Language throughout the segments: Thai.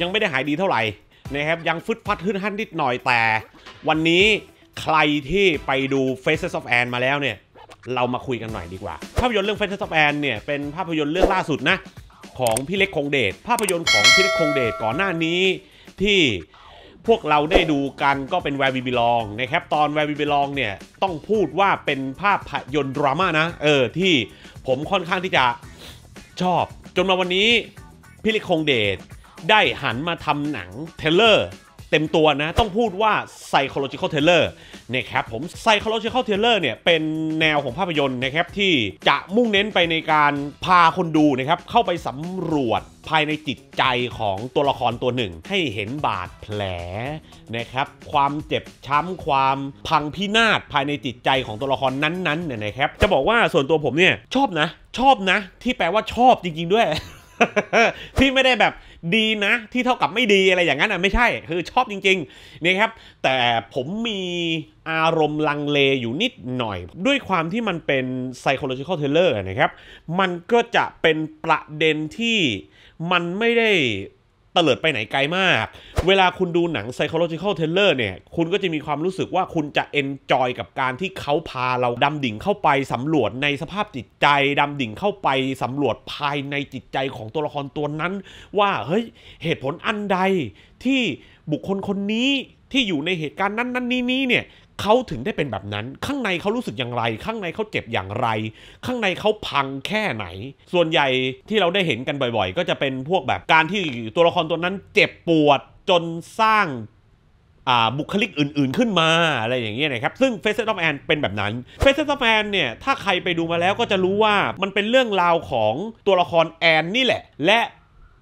ยังไม่ได้หายดีเท่าไหร่นะครับยังฟึดฟัดขึ้นหันนิดหน่อยแต่ วันนี้ใครที่ไปดู Faces of Anne มาแล้วเนี่ย เรามาคุยกันหน่อยดีกว่า ภาพยนตร์เรื่อง Faces of Anne เนี่ยเป็นภาพยนตร์เรื่องล่าสุดนะของพี่เล็กคงเดชภาพยนตร์ของพี่เล็กคงเดชก่อนหน้านี้ ที่พวกเราได้ดูกันก็เป็นแวร์บิบิลองนะครับตอนแวร์บิบิลองเนี่ยต้องพูดว่าเป็นภาพยนตร์ดราม่านะเออที่ผมค่อนข้างที่จะชอบจนมาวันนี้พี่เล็กคงเดชได้หันมาทำหนังเทเลอร์ เต็มตัวนะ ต้องพูดว่า psychological thriller เนี่ยครับผม psychological thriller เนี่ยเป็นแนวของภาพยนตร์นะครับที่จะมุ่งเน้นไปในการพาคนดูนะครับเข้าไปสำรวจภายในจิตใจของตัวละครตัวหนึ่ง ให้เห็นบาดแผลนะครับความเจ็บช้ำความพังพินาศภายในจิตใจของตัวละครนั้นๆเนี่ยนะครับจะบอกว่าส่วนตัวผมเนี่ยชอบนะ ชอบนะที่แปลว่าชอบจริงๆด้วยที่ไม่ได้แบบดีนะ ที่เท่ากับไม่ดีอะไรอย่างนั้นอ่ะไม่ใช่ คือชอบจริงๆนี่ครับแต่ผมมีอารมณ์ลังเลอยู่นิดหน่อย ด้วยความที่มันเป็น psychological thriller นะครับมันก็จะเป็นประเด็นที่มันไม่ได้เตลิดไปไหนไกลมาก เวลาคุณดูหนัง psychological thriller เนี่ย คุณก็จะมีความรู้สึกว่าคุณจะ enjoy กับการที่เขาพาเราดำดิ่งเข้าไปสำรวจในสภาพจิตใจ ดำดิ่งเข้าไปสำรวจภายในจิตใจของตัวละครตัวนั้น ว่าเฮ้ยเหตุผลอันใดที่บุคคลคนนี้ที่อยู่ในเหตุการณ์นั้นนั้นนี้นี้เนี่ยเขาถึงได้เป็นแบบนั้น ข้างในเขารู้สึกอย่างไร ข้างในเขาเจ็บอย่างไร ข้างในเขาพังแค่ไหน ส่วนใหญ่ที่เราได้เห็นกันบ่อย ๆ ก็จะเป็นพวกแบบการที่ตัวละครตัวนั้นเจ็บปวดจนสร้างบุคลิกอื่น ๆขึ้นมาอะไรอย่างเงี้ยนะครับ ซึ่ง f a c e of Man เป็นแบบนั้น f a c e of Man เนี่ย ถ้าใครไปดูมาแล้วก็จะรู้ว่ามันเป็นเรื่องราวของตัวละครแอนนี่แหละ และ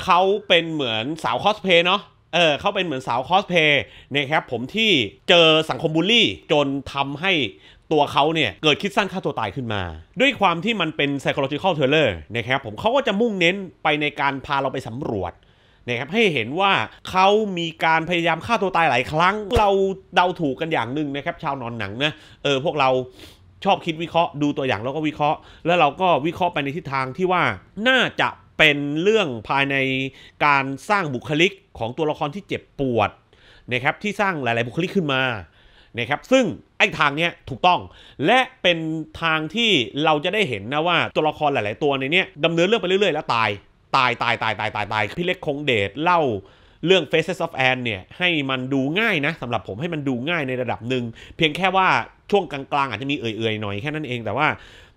เขาเป็นเหมือนสาวคอสเพย์เนาะเออเขาเป็นเหมือนสาวคอสเพย์นะครับผมที่เจอสังคมบูลลี่จนทำให้ตัวเขาเนี่ย เกิดคิดสั้นฆ่าตัวตายขึ้นมา ด้วยความที่มันเป็น psychological thriller นะครับผมเขาก็จะมุ่งเน้นไปในการพาเราไปสำรวจนะครับให้เห็นว่าเขามีการพยายามฆ่าตัวตายหลายครั้งเราเดาถูกกันอย่างหนึ่งนะครับชาวนอนหนังนะเออพวกเราชอบคิดวิเคราะห์ดูตัวอย่างแล้วก็วิเคราะห์ แล้วเราก็วิเคราะห์ไปในทิศทางที่ว่าน่าจะเป็นเรื่องภายในการสร้างบุคลิกของตัวละครที่เจ็บปวดนะครับที่สร้างหลายๆบุคลิกขึ้นมานะครับซึ่งไอ้ทางเนี้ยถูกต้องและเป็นทางที่เราจะได้เห็นนะว่าตัวละครหลาย ๆตัวในเนี้ยดำเนินเรื่องไปเรื่อยๆ แล้วตาย ตายตายตายตายตายตายพี่เล็กคงเดชเล่าเรื่อง Faces of Anne เนี่ยให้มันดูง่ายนะสำหรับผมให้มันดูง่ายในระดับหนึ่ง เพียงแค่ว่าช่วงกลางๆอาจจะมีเอื่อยๆหน่อยแค่นั้นเองแต่ว่า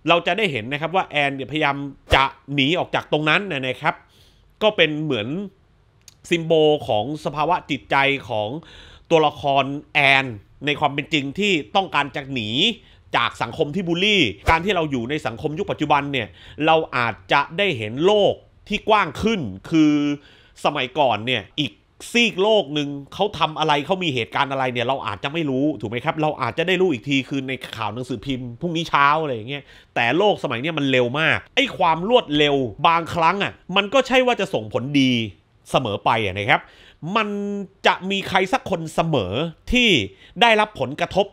เราจะได้เห็นนะครับว่า แอนพยายามจะหนีออกจากตรงนั้นนะครับ ก็เป็นเหมือนซิมโบลของสภาวะจิตใจของตัวละครแอน ในความเป็นจริงที่ต้องการจะหนีจากสังคมที่บูลลี่ การที่เราอยู่ในสังคมยุคปัจจุบันเนี่ยเราอาจจะได้เห็นโลกที่กว้างขึ้นคือสมัยก่อนเนี่ยอีกซีกโลกหนึ่งเขาทำอะไรเขามีเหตุการณ์อะไรเนี่ย เราอาจจะไม่รู้ถูกไหมครับ เราอาจจะได้รู้อีกทีคือในข่าวหนังสือพิมพ์ พรุ่งนี้เช้าอะไรอย่างเงี้ยแต่โลกสมัยนี้มันเร็วมาก ไอ้ความรวดเร็วบางครั้งอ่ะมันก็ใช่ว่าจะส่งผลดีเสมอไปนะครับมันจะมีใครสักคนเสมอที่ได้รับผลกระทบ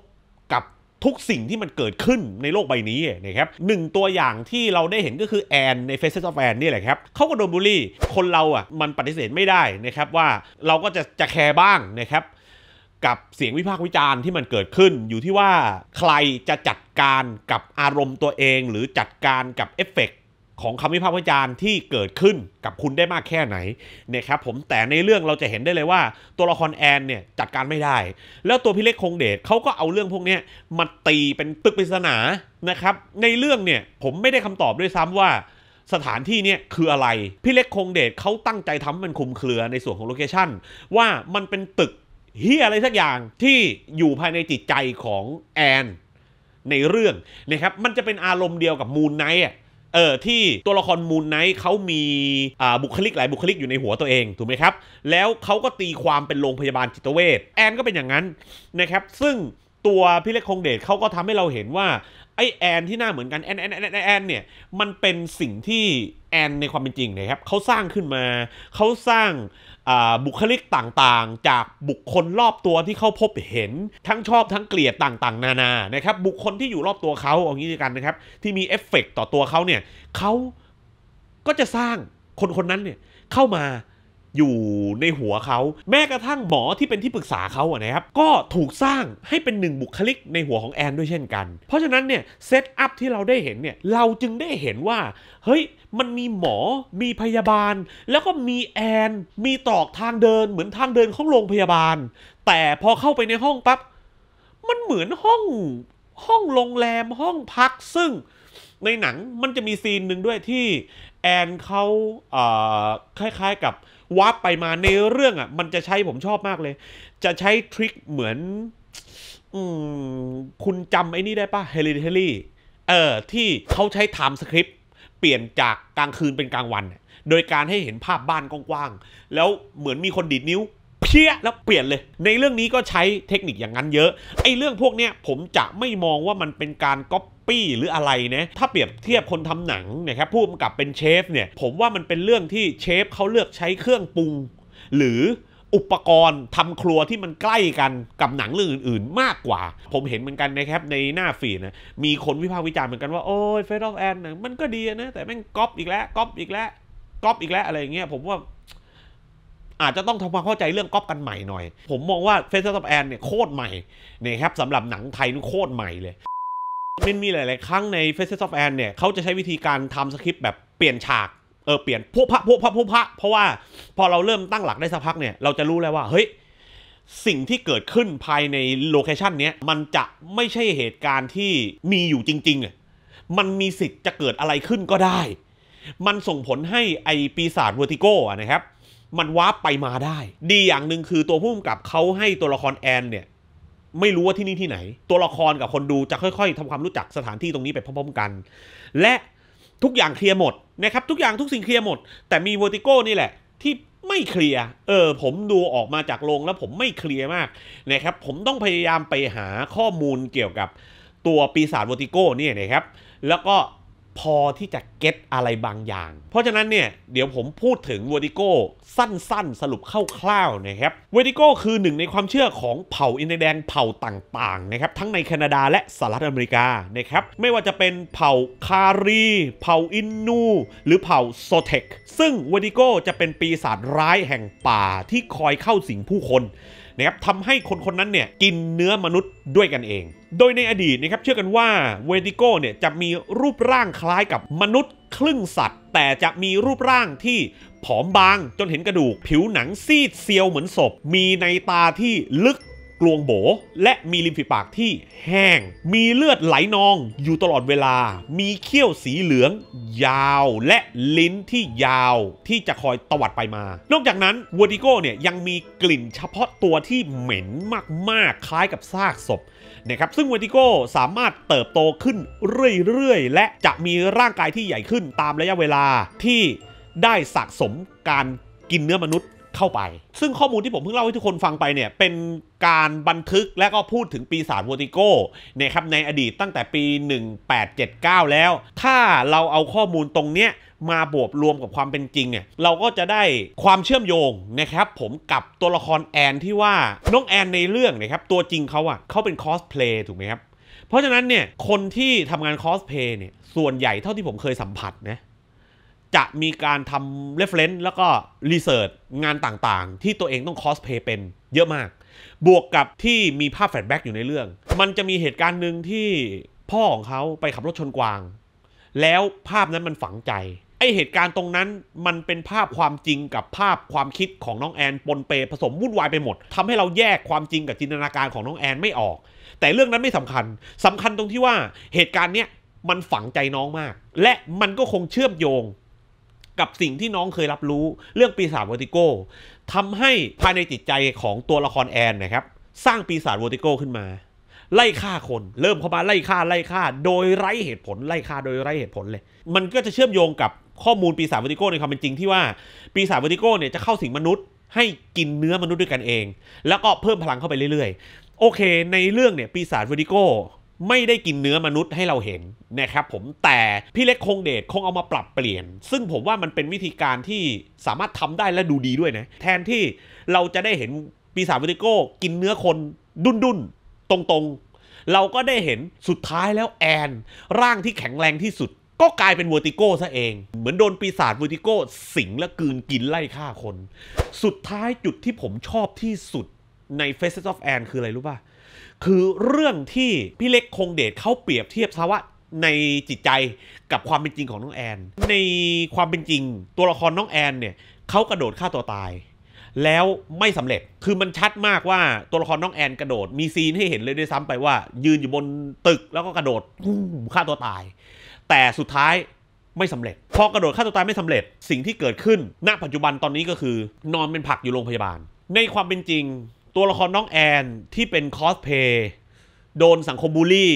กับทุกสิ่งที่มันเกิดขึ้นในโลกใบนี้นะครับหนึ่งตัวอย่างที่เราได้เห็นก็คือแอนใน Faces of Anne นี่แหละครับเขาก็โดนบูลลี่ คนเราอ่ะมันปฏิเสธไม่ได้นะครับว่าเราก็จะจะแคร์บ้างนะครับกับเสียงวิพากษ์วิจารณ์ที่มันเกิดขึ้น อยู่ที่ว่าใครจะจัดการกับอารมณ์ตัวเองหรือจัดการกับเอฟเฟกตของคำวิพากษ์วิจารณ์ที่เกิดขึ้นกับคุณได้มากแค่ไหนเนี่ยครับผมแต่ในเรื่องเราจะเห็นได้เลยว่า ตัวละครแอนเนี่ย จัดการไม่ได้ แล้วตัวพี่เล็กคงเดชเขาก็เอาเรื่องพวกนี้มาตีเป็นตึกปริศนานะครับในเรื่องเนี่ยผมไม่ได้คำตอบด้วยซ้ำว่าสถานที่เนี่ยคืออะไรพี่เล็กคงเดชเขาตั้งใจทำามันคุมเครือในส่วนของโลเคชั่นว่ามันเป็นตึกเฮียอะไรสักอย่างที่อยู่ภายในจิตใจของแอนในเรื่องนะครับมันจะเป็นอารมณ์เดียวกับมูนไนท์เออที่ตัวละครมูนไนท์เขามีอ่าบุคลิกหลายบุคลิกอยู่ในหัวตัวเอง ถูกไหมครับ แล้วเขาก็ตีความเป็นโรงพยาบาลจิตเวชแอนก็เป็นอย่างนั้น นะครับ ซึ่งตัวพี่เล็กคงเดชเขาก็ทำให้เราเห็นว่าไอแอนที่หน้าเหมือนกันแอนแอนแอนแอนเนี่ยมันเป็นสิ่งที่แอน ในความเป็นจริงนะครับเขาสร้างขึ้นมาเขาสร้างบุคลิกต่างๆ จากบุคคลรอบตัวที่เขาพบเห็นทั้งชอบทั้งเกลียดต่างๆ นานานะครับบุคคลที่อยู่รอบตัวเขาเอางี้ดีกันนะครับ ที่มีเอฟเฟกต่อตัวเขาเนี่ยเขาก็จะสร้างคนคนนั้นเนี่ยเข้ามาอยู่ในหัวเขาแม้กระทั่งหมอที่เป็นที่ปรึกษาเขาอะนะครับ ก็ถูกสร้างให้เป็นหนึ่งบุคลิกในหัวของแอนด้วยเช่นกัน เพราะฉะนั้นเนี่ยเซตอัพที่เราได้เห็นเนี่ย เราจึงได้เห็นว่า เฮ้ยมันมีหมอมีพยาบาล แล้วก็มีแอนมีตอกทางเดินเหมือนทางเดินของโรงพยาบาล แต่พอเข้าไปในห้องปั๊บมันเหมือนห้องห้องโรงแรมห้องพัก ซึ่งในหนังมันจะมีซีนหนึ่งด้วยที่แอนเขาคล้าย ๆกับวาร์ปไปมาในเรื่องอ่ะมันจะใช้ผมชอบมากเลย จะใช้ทริคเหมือนอืมคุณจำไอ้นี่ได้ปะเฮลิเทอรี่เออที่เขาใช้ไทม์สคริปต์เปลี่ยนจากกลางคืนเป็นกลางวัน โดยการให้เห็นภาพบ้านกว้างๆแล้วเหมือนมีคนดีดนิ้วเพี้ยแล้วเปลี่ยนเลยในเรื่องนี้ก็ใช้เทคนิคอย่างนั้นเยอะไอ้เรื่องพวกเนี้ย ผมจะไม่มองว่ามันเป็นการก๊อปปี้หรืออะไรนะถ้าเปรียบเทียบคนทำหนังนะครับผู้กำกับเป็นเชฟเนี่ยผมว่ามันเป็นเรื่องที่เชฟเขาเลือกใช้เครื่องปรุง หรืออุปกรณ์ทำครัวที่มันใกล้กันกับหนังเรื่องอื่น ๆ มากกว่า ผมเห็นเหมือนกันนะครับในหน้าฟีดนะมีคนวิพากษ์วิจารณ์เหมือนกันว่าโอ้ยเฟสออฟแอนด์มันก็ดีนะแต่แม่งก๊อปอีกแล้วก๊อปอีกแล้วก๊อปอีกแล้วอะไรอย่างเงี้ยผมว่าอาจจะต้องทำความเข้าใจเรื่องก๊อปกันใหม่หน่อย ผมมองว่า f a c อฟแอนด์เนี่ยโคตรใหม่นะครับสำหรับหนังไทยนี่โคตรใหม่เลยมันมีหลาย ๆ ครั้งใน Faces of a n d เนี่ยเขาจะใช้วิธีการทำสคริปต์แบบเปลี่ยนฉาก เออเปลี่ยนพวกพระพวกพระพวกพระเพราะว่าพอเราเริ่มตั้งหลักได้สักพักเนี่ยเราจะรู้แล้วว่า เฮ้ย สิ่งที่เกิดขึ้นภายในโลเคชันเนี้ย มันจะไม่ใช่เหตุการณ์ที่มีอยู่จริง ๆ มันมีสิทธิ์จะเกิดอะไรขึ้นก็ได้ มันส่งผลให้ไอปีศาจเวอร์ติโก้นะครับมันวาร์ปไปมาได้ ดีอย่างหนึ่งคือตัวผู้กำกับเขาให้ตัวละครแอน เนี่ยไม่รู้ว่าที่นี่ที่ไหน ตัวละครกับคนดูจะค่อย ๆทำความรู้จักสถานที่ตรงนี้ไปพร้อมๆกัน และทุกอย่างเคลียร์หมดนะครับ ทุกอย่างทุกสิ่งเคลียร์หมด แต่มีเวอร์ติโก้นี่แหละ ที่ไม่เคลียร์เออ ผมดูออกมาจากโรงแล้วผมไม่เคลียร์มากนะครับ ผมต้องพยายามไปหาข้อมูลเกี่ยวกับตัวปีศาจเวอร์ติโก้เนี่ยนะครับ แล้วก็พอที่จะเก็ตอะไรบางอย่าง เพราะฉะนั้นเนี่ย เดี๋ยวผมพูดถึงเวอร์ติโก้สั้นๆ สรุปคร่าวๆนะครับเวอร์ติโก้คือหนึ่งในความเชื่อของเผ่าอินเดียแดงเผ่าต่างๆนะครับทั้งในแคนาดาและสหรัฐอเมริกานะครับไม่ว่าจะเป็นเผ่าคารีเผ่าอินนู หรือเผ่าโซเทคซึ่งเวอร์ติโก้จะเป็นปีศาจร้ายแห่งป่าที่คอยเข้าสิงผู้คนนะครับทำให้คนคนนั้นเนี่ยกินเนื้อมนุษย์ด้วยกันเอง โดยในอดีตนะครับเชื่อกันว่าเวติโกเนี่ยจะมีรูปร่างคล้ายกับมนุษย์ ครึ่งสัตว์ แต่จะมีรูปร่างที่ผอมบาง จนเห็นกระดูก ผิวหนังซีดเซียวเหมือนศพมีในตาที่ลึกกลวงโบ และมีริมฝีปากที่แห้ง มีเลือดไหลนองอยู่ตลอดเวลา มีเขี้ยวสีเหลืองยาวและลิ้นที่ยาวที่จะคอยตวัดไปมา นอกจากนั้นวอร์ติโก้เนี่ยยังมีกลิ่นเฉพาะตัวที่เหม็นมากๆ คล้ายกับซากศพนะครับ ซึ่งววติโก้สามารถเติบโตขึ้นเรื่อยๆ และจะมีร่างกายที่ใหญ่ขึ้นตามระยะเวลาที่ได้สะสมการกินเนื้อมนุษย์เข้าไป ซึ่งข้อมูลที่ผมเพิ่งเล่าให้ทุกคนฟังไปเนี่ยเป็นการบันทึกและก็พูดถึงปีศาจวอติโก้นะครับในอดีตตั้งแต่ปี 1879 แล้ว ถ้าเราเอาข้อมูลตรงเนี้ยมาบวบรวมกับความเป็นจริงเนี่ยเราก็จะได้ความเชื่อมโยงนะครับผมกับตัวละครแอนที่ว่า น้องแอนในเรื่องนะครับตัวจริงเขาอะ่ะเขาเป็นคอสเพลย์ถูกไหมครับ เพราะฉะนั้นเนี่ยคนที่ทำงานคอสเพลย์เนี่ยส่วนใหญ่เท่าที่ผมเคยสัมผัสนะจะมีการทำเรฟเลนซ์แล้วก็รีเสิร์ชงานต่างๆ ที่ตัวเองต้องคอสเพย์เป็นเยอะมาก บวกกับที่มีภาพแฟลชแบ็กอยู่ในเรื่อง มันจะมีเหตุการณ์หนึ่งที่พ่อของเขาไปขับรถชนกวาง แล้วภาพนั้นมันฝังใจ ไอเหตุการณ์ตรงนั้นมันเป็นภาพความจริงกับภาพความคิดของน้องแอนปนเป ผสมวุ่นวายไปหมด ทำให้เราแยกความจริงกับจินตนาการของน้องแอนไม่ออก แต่เรื่องนั้นไม่สำคัญ สำคัญตรงที่ว่าเหตุการณ์เนี้ยมันฝังใจน้องมาก และมันก็คงเชื่อมโยงกับสิ่งที่น้องเคยรับรู้เรื่องปีศาจเวอร์ติโก้ทำให้ภายในจิตใจของตัวละครแอนนะครับ สร้างปีศาจเวอร์ติโก้ขึ้นมา ไล่ฆ่าคน เริ่มเข้ามาไล่ฆ่าไล่ฆ่า โดยไร้เหตุผลไล่ฆ่าโดยไร้เหตุผลเลย มันก็จะเชื่อมโยงกับข้อมูลปีศาจเวอร์ติโก้ในความเป็นจริงที่ว่าปีศาจเวอร์ติโก้เนี่ยจะเข้าสิงมนุษย์ให้กินเนื้อมนุษย์ด้วยกันเอง แล้วก็เพิ่มพลังเข้าไปเรื่อยๆโอเค ในเรื่องเนี่ยปีศาจเวอร์ติโก้ไม่ได้กินเนื้อมนุษย์ให้เราเห็นนะครับผมแต่พี่เล็กคงเดชคงเอามาปรับเปลี่ยน ซึ่งผมว่ามันเป็นวิธีการที่สามารถทำได้และดูดีด้วยนะแทนที่เราจะได้เห็นปีศาจวิติโก้กินเนื้อคนดุนดุนตรงๆ เราก็ได้เห็นสุดท้ายแล้วแอน ร่างที่แข็งแรงที่สุด ก็กลายเป็นวอติโก้ซะเอง เหมือนโดนปีศาจวอติโก้สิงและกืนกินไล่ฆ่าคน สุดท้ายจุดที่ผมชอบที่สุดใน Faces of Anne คืออะไรรู้ป่ะคือเรื่องที่พี่เล็กคงเดชเขาเปรียบเทียบซะว่าในจิตใจกับความเป็นจริงของน้องแอน ในความเป็นจริงตัวละครน้องแอน เนี่ยเขากระโดดฆ่าตัวตาย แล้วไม่สำเร็จคือมันชัดมากว่าตัวละครน้องแอนกระโดดมีซีนให้เห็นเลยด้วยซ้ำไปว่า ยืนอยู่บนตึกแล้วก็กระโดดฆ่าตัวตาย แต่สุดท้ายไม่สำเร็จ พอกระโดดฆ่าตัวตายไม่สำเร็จสิ่งที่เกิดขึ้นณปัจจุบันตอนนี้ก็คือ นอนเป็นผักอยู่โรงพยาบาล ในความเป็นจริงตัวละครน้องแอน ที่เป็นคอสเพย์โดนสังคมบูลลี่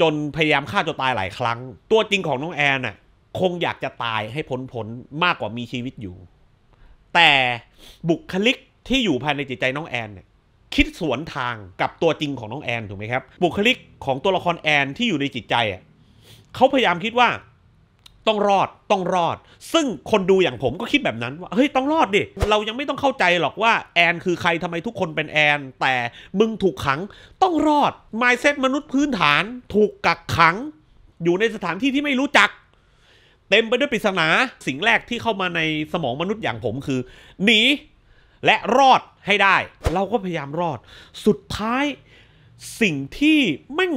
จนพยายามฆ่าตัวตายหลายครั้ง ตัวจริงของน้องแอนน่ะคงอยากจะตายให้พ้นผลมากกว่ามีชีวิตอยู่ แต่บุคลิกที่อยู่ภายในจิตใจน้องแอนเนี่ยคิดสวนทางกับตัวจริงของน้องแอนถูกไหมครับบุคลิกของตัวละครแอน ที่อยู่ในจิตใจอ่ะเขาพยายามคิดว่าต้องรอด ต้องรอด ซึ่งคนดูอย่างผมก็คิดแบบนั้นว่า เฮ้ย ต้องรอดดิ เรายังไม่ต้องเข้าใจหรอกว่าแอนคือใครทำไมทุกคนเป็นแอน แต่มึงถูกขัง ต้องรอดไมเซ็ตมนุษย์พื้นฐาน ถูกกักขัง อยู่ในสถานที่ที่ไม่รู้จัก เต็มไปด้วยปริศนา สิ่งแรกที่เข้ามาในสมองมนุษย์อย่างผมคือ หนีและรอดให้ได้ เราก็พยายามรอด สุดท้าย สิ่งที่แม่ง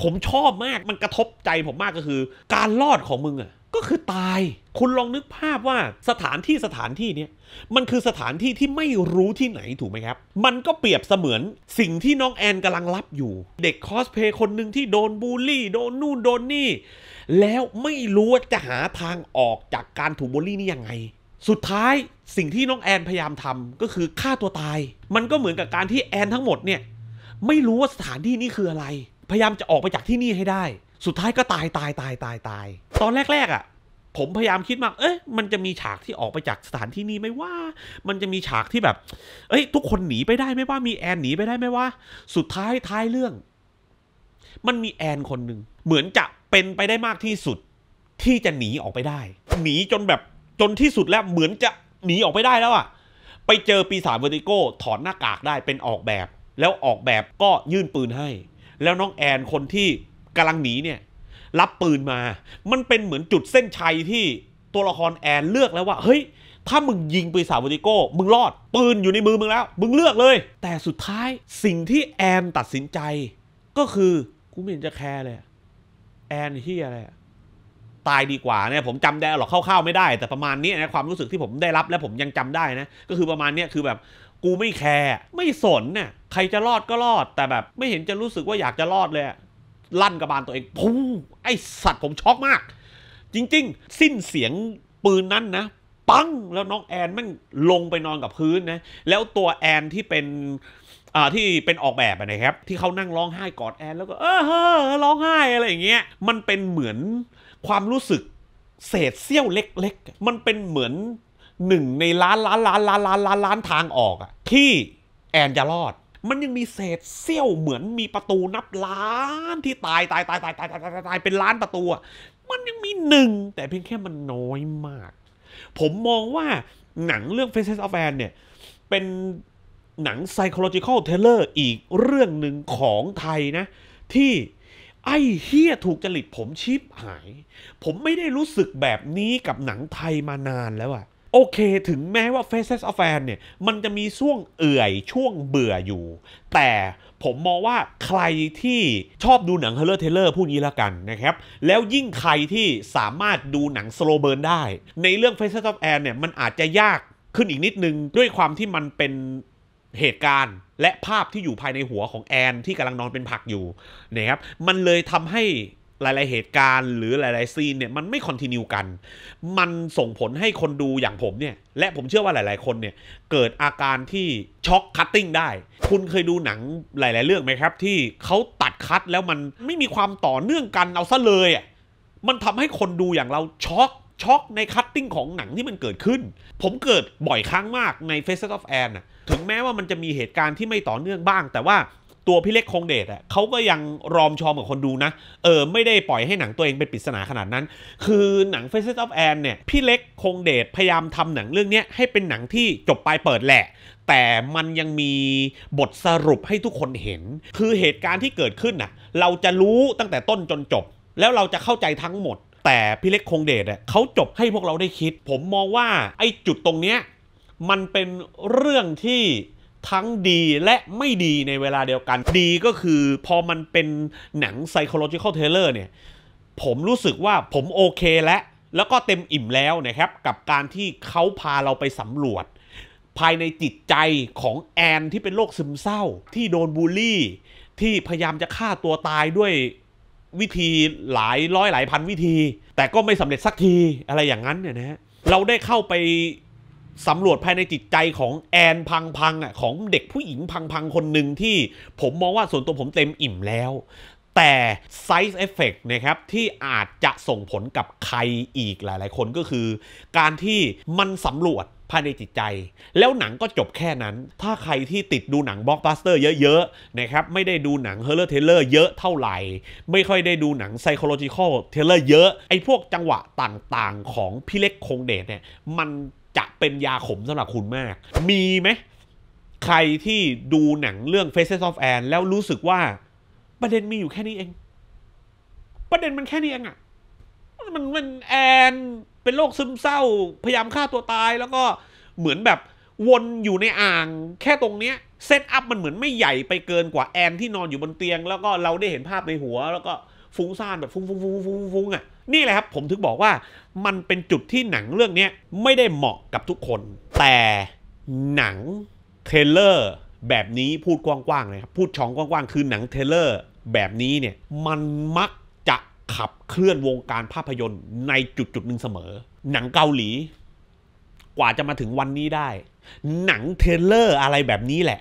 ผมชอบมาก มันกระทบใจผมมากก็คือ การรอดของมึงอ่ะก็คือตาย คุณลองนึกภาพว่าสถานที่สถานที่เนี้ยมันคือสถานที่ที่ไม่รู้ที่ไหนถูกไหมครับ มันก็เปรียบเสมือนสิ่งที่น้องแอนกำลังรับอยู่ เด็กคอสเพย์คนหนึ่งที่โดนบูลลี่ โดนนู่นโดนนี่แล้วไม่รู้ว่าจะหาทางออกจากการถูกบูลลี่นี่ยังไง สุดท้ายสิ่งที่น้องแอนพยายามทำก็คือฆ่าตัวตาย มันก็เหมือนกับการที่แอน ทั้งหมดเนี่ยไม่รู้ว่าสถานที่นี้คืออะไรพยายามจะออกไปจากที่นี่ให้ได้ สุดท้ายก็ตายตายตายตายตาย ตอนแรก ๆอะ่ะ ผมพยายามคิดมาก เอ๊ะ มันจะมีฉากที่ออกไปจากสถานที่นี้ไหมว่า มันจะมีฉากที่แบบ เอ้ย ทุกคนหนีไปได้ไหมว่ามีแอนหนีไปได้ไหมว่า สุดท้ายท้ายเรื่อง มันมีแอนคนหนึ่ง เหมือนจะเป็นไปได้มากที่สุด ที่จะหนีออกไปได้ หนีจนแบบ จนที่สุดแล้วเหมือนจะหนีออกไปได้แล้วอะไปเจอปีศาจเวอร์ติโก้ถอดหน้ากากได้ เป็นออกแบบ แล้วออกแบบก็ยื่นปืนให้แล้วน้องแอนคนที่กำลังหนีเนี่ยรับปืนมา มันเป็นเหมือนจุดเส้นชัยที่ตัวละครแอน เลือกแล้วว่า เฮ้ยถ้ามึงยิงปีศาจวติโก้มึงรอด ปืนอยู่ในมือมึงแล้วมึงเลือกเลย แต่สุดท้ายสิ่งที่แอนตัดสินใจ ก็คือกูไม่เห็นจะแคร์เลยแอนเฮียอะไรตายดีกว่าเนี่ยผมจำได้หรอกคร่าวๆไม่ได้ แต่ประมาณนี้นะความรู้สึกที่ผมได้รับ และผมยังจำได้นะก็คือประมาณนี้คือแบบกูไม่แคร์ไม่สนเนะ่ยใครจะรอดก็รอดแต่แบบไม่เห็นจะรู้สึกว่าอยากจะรอดเลยลั่นกระบาลตัวเองพูไอสัตว์ผมช็อกมาก จริง ๆ สิ้นเสียงปืนนั้นนะ ปังแล้วน้องแอนมันลงไปนอนกับพื้นนะแล้วตัวแอนที่เป็นอ่าที่เป็นออกแบบนะครับ ที่เขานั่งร้องไห้กอดแอนแล้วก็เออเฮอร้องไห้อะไรอย่างเงี้ย มันเป็นเหมือนความรู้สึกเศษเสี้ยวเล็กๆมันเป็นเหมือนหนึ่งในล้านล้านล้านล้านล้านล้านล้านทางออกอะที่แอนจะรอดมันยังมีเศษเสี้ยว เหมือนมีประตูนับล้านที่ตายตายตาย ตายตายตายตายตายเป็นล้านประตู มันยังมีหนึ่ง แต่เพียงแค่มันน้อยมาก ผมมองว่าหนังเรื่อง Faces of Anne เนี่ย เป็นหนัง psychological thriller อีกเรื่องหนึ่งของไทยนะ ที่ไอ้เฮียถูกจริตผมชิบหาย ผมไม่ได้รู้สึกแบบนี้กับหนังไทยมานานแล้วอะโอเคถึงแม้ว่า Faces of Fan เนี่ย มันจะมีช่วงเอื่อยช่วงเบื่ออยู่ แต่ผมมองว่าใครที่ชอบดูหนังเฮลเลอร์เทเลอร์พูดงี้ละกันนะครับ แล้วยิ่งใครที่สามารถดูหนังสโลเบิร์นได้ ในเรื่อง Faces of Fan เนี่ย มันอาจจะยากขึ้นอีกนิดนึง ด้วยความที่มันเป็นเหตุการณ์และภาพที่อยู่ภายในหัวของแอน ที่กำลังนอนเป็นผักอยู่นะครับมันเลยทำให้หลาย ๆ เหตุการณ์หรือหลาย ๆ ซีนเนี่ยมันไม่คอนติเนียกัน มันส่งผลให้คนดูอย่างผมเนี่ยและผมเชื่อว่าหลาย ๆ คนเนี่ยเกิดอาการที่ช็อกคัตติ้งได้ คุณเคยดูหนังหลาย ๆ เรื่องไหมครับ ที่เขาตัดคัตแล้วมันไม่มีความต่อเนื่องกันเอาซะเลยอ่ะ มันทำให้คนดูอย่างเราช็อกช็อกในคัตติ้งของหนังที่มันเกิดขึ้น ผมเกิดบ่อยครั้งมากใน f a c e of a n ถึงแม้ว่ามันจะมีเหตุการณ์ที่ไม่ต่อเนื่องบ้าง แต่ว่าตัวพี่เล็กคงเดชอ่ะเขาก็ยังรอมชอมกับคนดูนะ เออ ไม่ได้ปล่อยให้หนังตัวเองเป็นปริศนาขนาดนั้น คือหนัง Faces of Anne เนี่ย พี่เล็กคงเดชพยายามทำหนังเรื่องนี้ให้เป็นหนังที่จบปลายเปิดแหละ แต่มันยังมีบทสรุปให้ทุกคนเห็น คือเหตุการณ์ที่เกิดขึ้นน่ะเราจะรู้ตั้งแต่ต้นจนจบ แล้วเราจะเข้าใจทั้งหมด แต่พี่เล็กคงเดชอ่ะเขาจบให้พวกเราได้คิด ผมมองว่าไอ้จุดตรงเนี้ยมันเป็นเรื่องที่ทั้งดีและไม่ดีในเวลาเดียวกัน ดีก็คือพอมันเป็นหนัง psychological thriller เนี่ย ผมรู้สึกว่าผมโอเคและ แล้วก็เต็มอิ่มแล้วนะครับกับการที่เขาพาเราไปสำรวจ ภายในจิตใจของแอนที่เป็นโรคซึมเศร้า ที่โดนบูลลี่ ที่พยายามจะฆ่าตัวตายด้วยวิธีหลายร้อยหลายพันวิธี แต่ก็ไม่สำเร็จสักทีอะไรอย่างนั้นเนี่ยนะะเราได้เข้าไปสำรวจภายในจิตใจของแอนพังพังอ่ะของเด็กผู้หญิงพังพังคนหนึ่งที่ผมมองว่าส่วนตัวผมเต็มอิ่มแล้ว แต่ส์เอฟเฟกต์นะครับ ที่อาจจะส่งผลกับใครอีกหลายๆ คนก็คือการที่มันสำรวจภายในจิตใจ แล้วหนังก็จบแค่นั้น ถ้าใครที่ติดดูหนังบล็อกบัสเตอร์เยอะๆนะครับไม่ได้ดูหนังเฮอร์เรอร์เทเลอร์เยอะเท่าไหร่ ไม่ค่อยได้ดูหนังไซโคโลจิคอลเทเลอร์เยอะไอ้พวกจังหวะต่างๆของพี่เล็กคงเดชเนี่ยมันจะเป็นยาขมสำหรับคุณมาก มีไหม ใครที่ดูหนังเรื่อง Faces of Anne แล้วรู้สึกว่า ประเด็นมีอยู่แค่นี้เอง ประเด็นมันแค่นี้เองอะมันมันแอนเป็นโรคซึมเศร้า พยายามฆ่าตัวตาย แล้วก็เหมือนแบบ วนอยู่ในอ่างแค่ตรงเนี้ยเซตอัพมันเหมือนไม่ใหญ่ไปเกินกว่าแอนที่นอนอยู่บนเตียง แล้วก็เราได้เห็นภาพในหัวแล้วก็ฟุ้งซ่านแบบ ฟุ้งฟุ้งฟุ้งฟุ้งฟุ้งอ่ะนี่แหละครับผมถึงบอกว่ามันเป็นจุดที่หนังเรื่องนี้ไม่ได้เหมาะกับทุกคน แต่หนังเทเลอร์ แบบนี้พูดกว้างๆเลยครับพูดช่องกว้าง ๆ คือหนังเทเลอร์ แบบนี้เนี่ย มันมักจะขับเคลื่อนวงการภาพยนตร์ในจุดจุดหนึ่งเสมอ หนังเกาหลี กว่าจะมาถึงวันนี้ได้ หนังเทเลอร์อะไรแบบนี้แหละ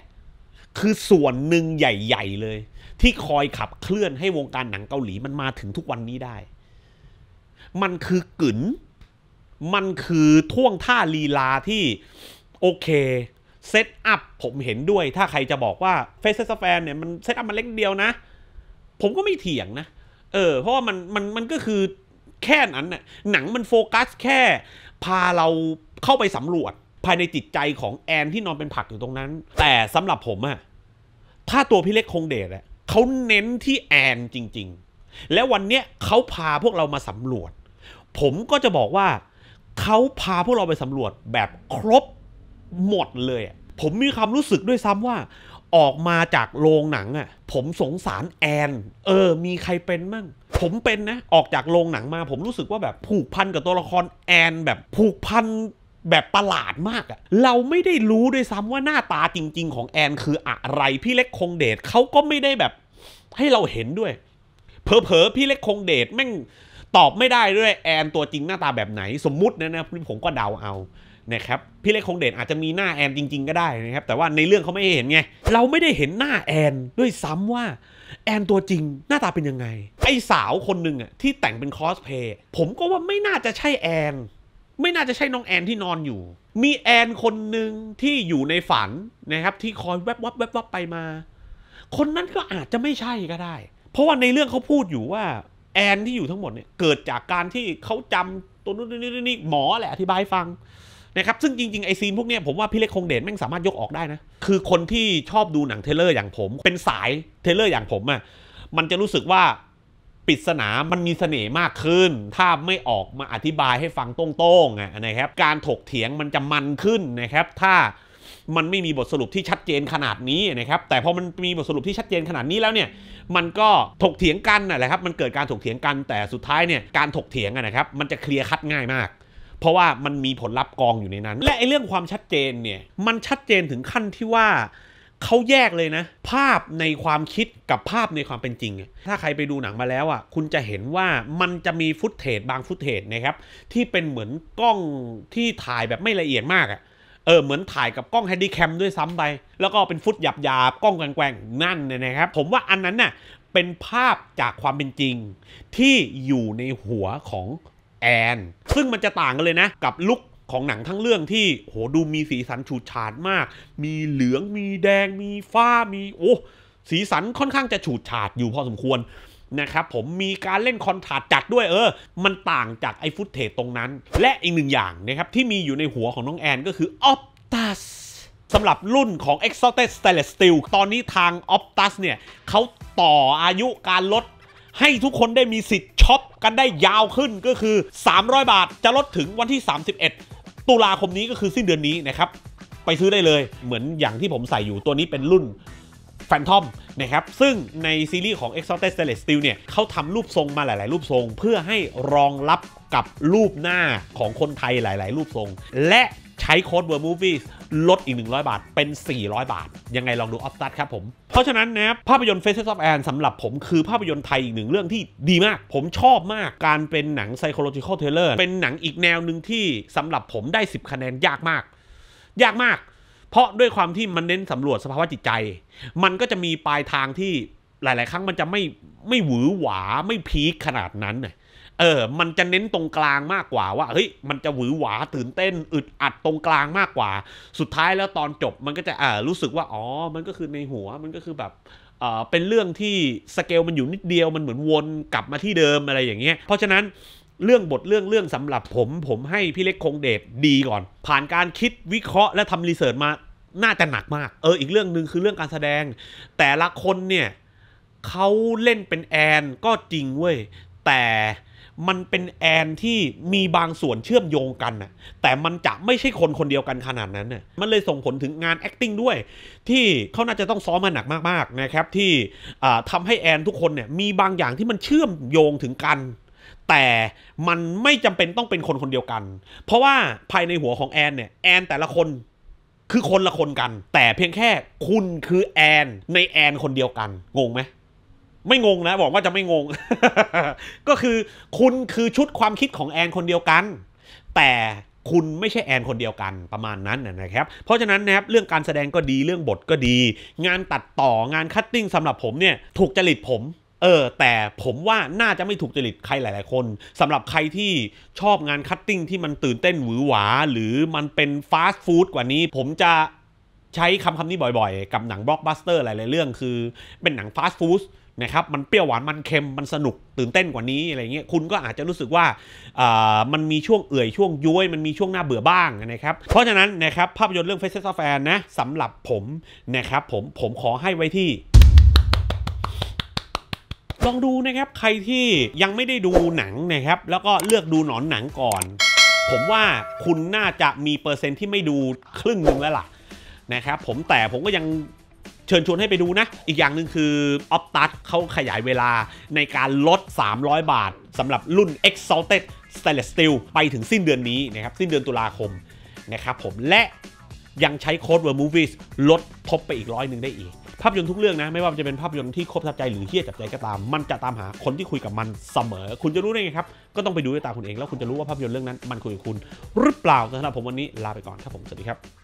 คือส่วนหนึ่งใหญ่ ๆ เลยที่คอยขับเคลื่อนให้วงการหนังเกาหลี มันมาถึงทุกวันนี้ได้ มันคือกลืนมันคือท่วงท่าลีลาที่โอเค เซตอัพ ผมเห็นด้วย ถ้าใครจะบอกว่าเฟซเซสแฟนเนี่ย มันเซตอัพมันเล็กเดียวนะ ผมก็ไม่เถียงนะ เออ เพราะว่ามันมันมันก็คือแค่นั้นน่ะหนังมันโฟกัสแค่ พาเราเข้าไปสำรวจ ภายในจิตใจของแอนที่นอนเป็นผักอยู่ตรงนั้น แต่สำหรับผมอะถ้าตัวพี่เล็กคงเดชอะเขาเน้นที่แอนจริงๆ และวันเนี้ยเขาพาพวกเรามาสำรวจ ผมก็จะบอกว่า เขาพาพวกเราไปสำรวจแบบครบหมดเลย ผมมีความรู้สึกด้วยซ้ำว่า ออกมาจากโรงหนังอ่ะผมสงสารแอนเออ มีใครเป็นมั่งผมเป็นนะ ออกจากโรงหนังมา ผมรู้สึกว่าแบบผูกพันกับตัวละครแอน แบบผูกพันแบบประหลาดมากอะเราไม่ได้รู้ด้วยซ้ำว่าหน้าตาจริง ๆ ของแอน คืออะไรพี่เล็กคงเดชเขาก็ไม่ได้แบบให้เราเห็นด้วยเพอเพอพี่เล็กคงเดชแม่งตอบไม่ได้ด้วยแอน ตัวจริงหน้าตาแบบไหนสมมุตินะนะผมก็เดาเอานะครับพี่เล็กคงเดชอาจจะมีหน้าแอนจริง ๆก็ได้นะครับแต่ว่าในเรื่องเขาไม่เห็นไงเราไม่ได้เห็นหน้าแอน ด้วยซ้ำว่าแอนตัวจริง หน้าตาเป็นยังไงไอ้สาวคนหนึ่งอ่ะที่แต่งเป็นคอสเพย์ผมก็ว่าไม่น่าจะใช่แอนไม่น่าจะใช่น้องแอนที่นอนอยู่ มีแอนคนหนึ่งที่อยู่ในฝันนะครับ ที่คอยแวบวับแวบวับไปมา คนนั้นก็อาจจะไม่ใช่ก็ได้ เพราะว่าในเรื่องเขาพูดอยู่ว่าแอนที่อยู่ทั้งหมดเนี่ยเกิดจากการที่เขาจำตัวนู้นนี่นี่หมอแหละอธิบายฟังนะครับ ซึ่งจริงๆไอซีนพวกนี้ผมว่าพี่เล็กคงเด่นแม่งสามารถยกออกได้นะคือคนที่ชอบดูหนังเทเลอร์อย่างผม เป็นสายเทเลอร์อย่างผมอะ่ะมันจะรู้สึกว่าปริศนามันมีเสน่ห์มากขึ้น ถ้าไม่ออกมาอธิบายให้ฟังตรงๆนะครับ การถกเถียงมันจะมันขึ้นนะครับ ถ้ามันไม่มีบทสรุปที่ชัดเจนขนาดนี้นะครับ แต่พอมันมีบทสรุปที่ชัดเจนขนาดนี้แล้วเนี่ยมันก็ถกเถียงกันน่ะแหละครับ มันเกิดการถกเถียงกันแต่สุดท้ายเนี่ยการถกเถียงนะครับ มันจะเคลียร์คัดง่ายมาก เพราะว่ามันมีผลลัพธ์กองอยู่ในนั้น และไอ้เรื่องความชัดเจนเนี่ยมันชัดเจนถึงขั้นที่ว่าเขาแยกเลยนะ ภาพในความคิดกับภาพในความเป็นจริง ถ้าใครไปดูหนังมาแล้วอ่ะคุณจะเห็นว่ามันจะมีฟุตเทจบางฟุตเทจนะครับที่เป็นเหมือนกล้องที่ถ่ายแบบไม่ละเอียดมากอ่ะเออเหมือนถ่ายกับกล้องแฮนดี้แคม ด้วยซ้ำไป แล้วก็เป็นฟุตหยาบๆกล้องแกว่งๆนั่นนะครับ ผมว่าอันนั้นน่ะเป็นภาพจากความเป็นจริง ที่อยู่ในหัวของแอนซึ่งมันจะต่างกันเลยนะกับลุกของหนังทั้งเรื่องที่โหดูมีสีสันฉูดฉาดมาก มีเหลือง มีแดง มีฟ้า มีโอ้สีสันค่อนข้างจะฉูดฉาดอยู่พอสมควรนะครับผมมีการเล่นคอนทราดจัดด้วยเออมันต่างจากไอ้ฟุตเทจตรงนั้น และอีกหนึ่งอย่างนะครับที่มีอยู่ในหัวของน้องแอนก็คือออปตัสสำหรับรุ่นของ e x o t e d Stainless Steel ตอนนี้ทาง Optus เนี่ยเขาต่ออายุการลดให้ทุกคนได้มีสิทธิ์ช็อปกันได้ยาวขึ้นก็คือ 300 บาทจะลดถึงวันที่ 31ตุลาคมนี้ก็คือสิ้นเดือนนี้นะครับ ไปซื้อได้เลยเหมือนอย่างที่ผมใส่อยู่ตัวนี้เป็นรุ่นแฟนทอมนะครับ ซึ่งในซีรีส์ของ Exalted Stainless Steel เนี่ยเขาทำรูปทรงมาหลาย ๆรูปทรง เพื่อให้รองรับกับรูปหน้าของคนไทยหลาย ๆ รูปทรง และใช้โค้ด Word Movies ลดอีก 100 บาท เป็น 400 บาท ยังไงลองดูออฟตัดครับผม เพราะฉะนั้นนะภาพยนตร์ Faces of Anne สำหรับผมคือภาพยนตร์ไทยอีกหนึ่งเรื่องที่ดีมาก ผมชอบมากการเป็นหนัง psychological thriller เป็นหนังอีกแนวหนึ่งที่สำหรับผมได้ 10 คะแนนยากมาก ยากมาก เพราะด้วยความที่มันเน้นสำรวจสภาวะจิตใจ มันก็จะมีปลายทางที่หลาย ๆ ครั้งมันจะไม่ไม่หวือหวาไม่พีคขนาดนั้นเเออ มันจะเน้นตรงกลางมากกว่าว่าเฮ้ย มันจะหวือหวาตื่นเต้น อึดอัดตรงกลางมากกว่า สุดท้ายแล้วตอนจบ มันก็จะอ่ารู้สึกว่าอ๋อ มันก็คือในหัวมันก็คือแบบเป็นเรื่องที่สเกลมันอยู่นิดเดียวมันเหมือนวนกลับมาที่เดิมอะไรอย่างเงี้ย เพราะฉะนั้นเรื่องบทเรื่องเรื่องสำหรับผมผมให้พี่เล็กคงเดชดีก่อน ผ่านการคิดวิเคราะห์ และทำรีเสิร์ชมาน่าจะหนักมากเอออีกเรื่องหนึ่งคือเรื่องการแสดง แต่ละคนเนี่ยเขาเล่นเป็นแอน ก็จริงเว้ยแต่มันเป็นแอนที่มีบางส่วนเชื่อมโยงกันนะแต่มันจะไม่ใช่คนคนเดียวกันขนาดนั้นน่ะมันเลยส่งผลถึงงาน acting ด้วย ที่เขาน่าจะต้องซ้อมมาหนักมากๆนะครับที่ทำให้แอนทุกคนเนี่ยมีบางอย่างที่มันเชื่อมโยงถึงกัน แต่มันไม่จำเป็นต้องเป็นคนคนเดียวกัน เพราะว่าภายในหัวของแอนเนี่ยแอนแต่ละคนคือคนละคนกัน แต่เพียงแค่คุณคือแอนในแอนคนเดียวกันงงไหมไม่งงนะบอกว่าจะไม่งง ก็คือคุณคือชุดความคิดของแอนคนเดียวกัน แต่คุณไม่ใช่แอนคนเดียวกันประมาณนั้นนะครับ เพราะฉะนั้นนะครับเรื่องการแสดงก็ดีเรื่องบทก็ดี งานตัดต่องานคัตติ้งสำหรับผมเนี่ยถูกจริตผม เออ แต่ผมว่าน่าจะไม่ถูกจริตใคร หลาย ๆ คน สำหรับใครที่ชอบงานคัตติ้งที่มันตื่นเต้นหวือหวา หรือมันเป็นฟาสต์ฟู้ดกว่านี้ ผมจะใช้คำคำนี้บ่อยๆกับหนังบล็อกบัสเตอร์หลายๆเรื่องคือ เป็นหนังฟาสต์ฟู้ดนะครับมันเปรี้ยวหวาน มันเค็มมันสนุกตื่นเต้นกว่านี้ อะไรเงี้ยคุณก็อาจจะรู้สึกว่ามันมีช่วงเอื่อยช่วงย้วย มันมีช่วงหน้าเบื่อบ้างนะครับ เพราะฉะนั้นนะครับภาพยนตร์เรื่อง Faces of a n ฟ e นะสำหรับผมนะครับผม ผมขอให้ไว้ที่ ลองดูนะครับใครที่ยังไม่ได้ดูหนังนะครับ แล้วก็เลือกดูหนอนหนังก่อน ผมว่าคุณน่าจะมีเปอร์เซ็นต์ที่ไม่ดูครึ่งหนึ่งแล้วล่ะนะครับผมแต่ผมก็ยังชิญชวนให้ไปดูนะ อีกอย่างหนึ่งคืออ p t ัสเขาขยายเวลาในการลด 300 บาทสำหรับรุ่น Exalted Stainless Steel ไปถึงสิ้นเดือนนี้นะครับ สิ้นเดือนตุลาคมนะครับผมและยังใช้โค้ด w o r Movies ลดทบไปอีกร้อยหนึ่งได้อีก ภาพยนตร์ทุกเรื่องนะ ไม่ว่าจะเป็นภาพยนตร์ที่ครบทับใจหรือเฮี้ยจับใจก็ตาม มันจะตามหาคนที่คุยกับมันเสมอ คุณจะรู้ได้ไงครับก็ต้องไปดูด้วยตาคุณเองแล้วคุณจะรู้ว่าภาพยนตร์เรื่องนั้น มันคุยกับคุณหรือเปล่าสำหรับผมวันนี้ลาไปก่อนครับผมสวัสดีครับ